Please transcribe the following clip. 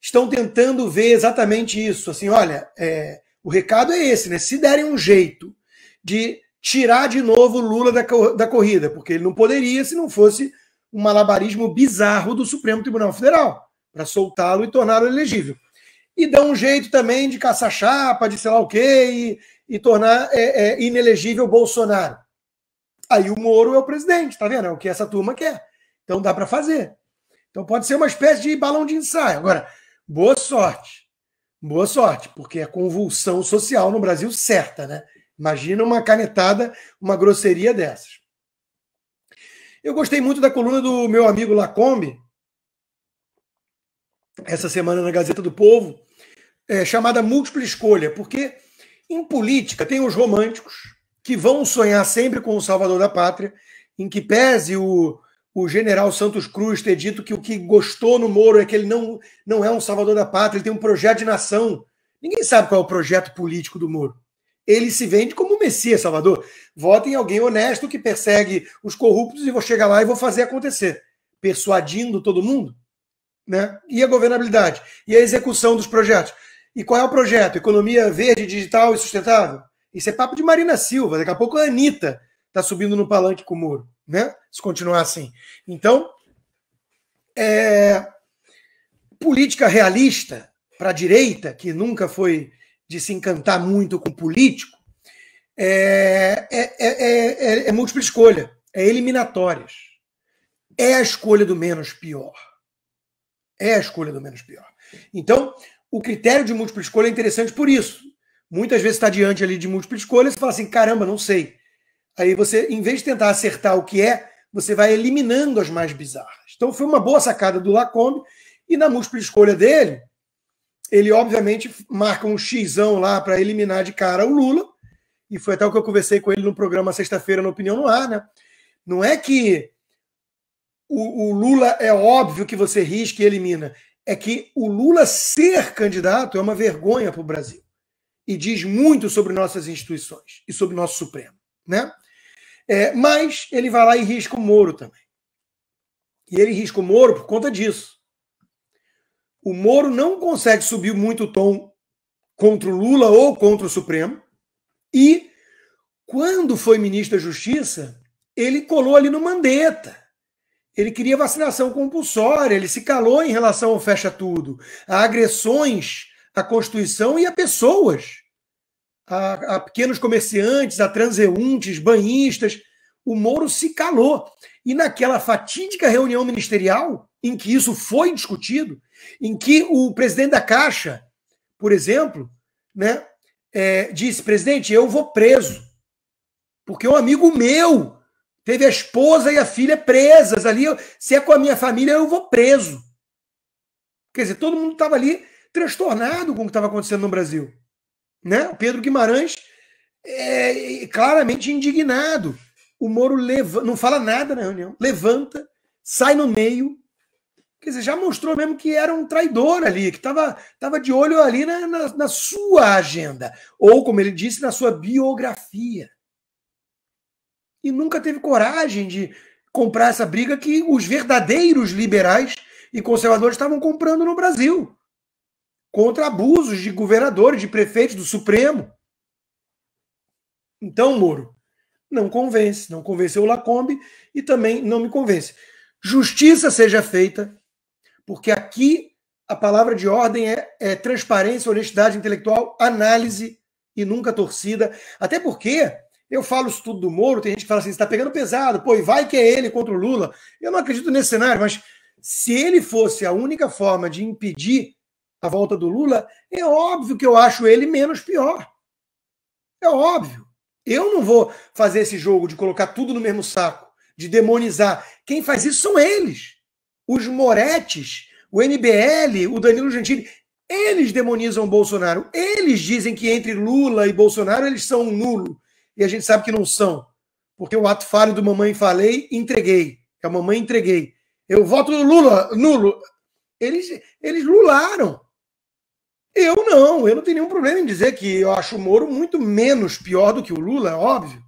estão tentando ver exatamente isso. Assim, olha, é, o recado é esse, né? Se derem um jeito de tirar de novo o Lula da, da corrida, porque ele não poderia se não fosse um malabarismo bizarro do Supremo Tribunal Federal para soltá-lo e torná-lo elegível. E dão um jeito também de caçar chapa, de sei lá o quê, e, e tornar é, é, inelegível Bolsonaro. Aí o Moro é o presidente, tá vendo? É o que essa turma quer. Então dá para fazer. Então pode ser uma espécie de balão de ensaio. Agora, boa sorte. Boa sorte, porque é convulsão social no Brasil certa, né? Imagina uma canetada, uma grosseria dessas. Eu gostei muito da coluna do meu amigo Lacombe, essa semana na Gazeta do Povo, é, chamada Múltipla Escolha, porque em política tem os românticos que vão sonhar sempre com o Salvador da Pátria, em que pese o, o general Santos Cruz ter dito que o que gostou no Moro é que ele não, não é um salvador da pátria, ele tem um projeto de nação. Ninguém sabe qual é o projeto político do Moro. Ele se vende como o Messias Salvador. Votem em alguém honesto que persegue os corruptos e vou chegar lá e vou fazer acontecer. Persuadindo todo mundo. Né? E a governabilidade? E a execução dos projetos? E qual é o projeto? Economia verde, digital e sustentável? Isso é papo de Marina Silva, daqui a pouco é a Anitta está subindo no palanque com o muro, né? Se continuar assim. Então, é, política realista para a direita, que nunca foi de se encantar muito com político, é é é, é, é, é, múltipla escolha, é eliminatórias. É a escolha do menos pior. É a escolha do menos pior. Então, o critério de múltipla escolha é interessante por isso. Muitas vezes está diante ali de múltipla escolha e você fala assim: caramba, não sei. Aí você, em vez de tentar acertar o que é, você vai eliminando as mais bizarras. Então foi uma boa sacada do Lacombe, e na múltipla escolha dele, ele obviamente marca um xizão lá para eliminar de cara o Lula, e foi até o que eu conversei com ele no programa sexta-feira na Opinião no Ar, né? Não é que o, o Lula é óbvio que você risca e elimina, é que o Lula ser candidato é uma vergonha para o Brasil e diz muito sobre nossas instituições e sobre nosso Supremo, né? É, mas ele vai lá e risca o Moro também. E ele risca o Moro por conta disso. O Moro não consegue subir muito o tom contra o Lula ou contra o Supremo. E quando foi ministro da Justiça, ele colou ali no mandeta. Ele queria vacinação compulsória, ele se calou em relação ao fecha tudo, a agressões à Constituição e a pessoas a, a pequenos comerciantes, a transeuntes, banhistas. O Moro se calou. E naquela fatídica reunião ministerial, em que isso foi discutido, em que o presidente da Caixa, por exemplo, né, é, disse: presidente, eu vou preso, porque um amigo meu teve a esposa e a filha presas ali. Se é com a minha família, eu vou preso. Quer dizer, todo mundo estava ali transtornado com o que estava acontecendo no Brasil. Né? O Pedro Guimarães é, é claramente indignado. O Moro leva, não fala nada na reunião, levanta, sai no meio. Quer dizer, já mostrou mesmo que era um traidor ali, que estava tava de olho ali na, na, na sua agenda. Ou, como ele disse, na sua biografia. E nunca teve coragem de comprar essa briga que os verdadeiros liberais e conservadores estavam comprando no Brasil contra abusos de governadores, de prefeitos, do Supremo. Então, Moro, não convence, não convenceu o Lacombe e também não me convence. Justiça seja feita, porque aqui a palavra de ordem é, é transparência, honestidade intelectual, análise e nunca torcida. Até porque eu falo isso tudo do Moro, tem gente que fala assim, está pegando pesado, pô, e vai que é ele contra o Lula. Eu não acredito nesse cenário, mas se ele fosse a única forma de impedir a volta do Lula, é óbvio que eu acho ele menos pior. É óbvio. Eu não vou fazer esse jogo de colocar tudo no mesmo saco, de demonizar. Quem faz isso são eles. Os moretes, o NBL, o Danilo Gentili, eles demonizam o Bolsonaro. Eles dizem que entre Lula e Bolsonaro eles são um nulo. E a gente sabe que não são. Porque o ato falho do mamãe falei, entreguei. Que é a mamãe entreguei. Eu voto no Lula, nulo. Eles, eles lularam. Eu não, eu não tenho nenhum problema em dizer que eu acho o Moro muito menos pior do que o Lula, é óbvio.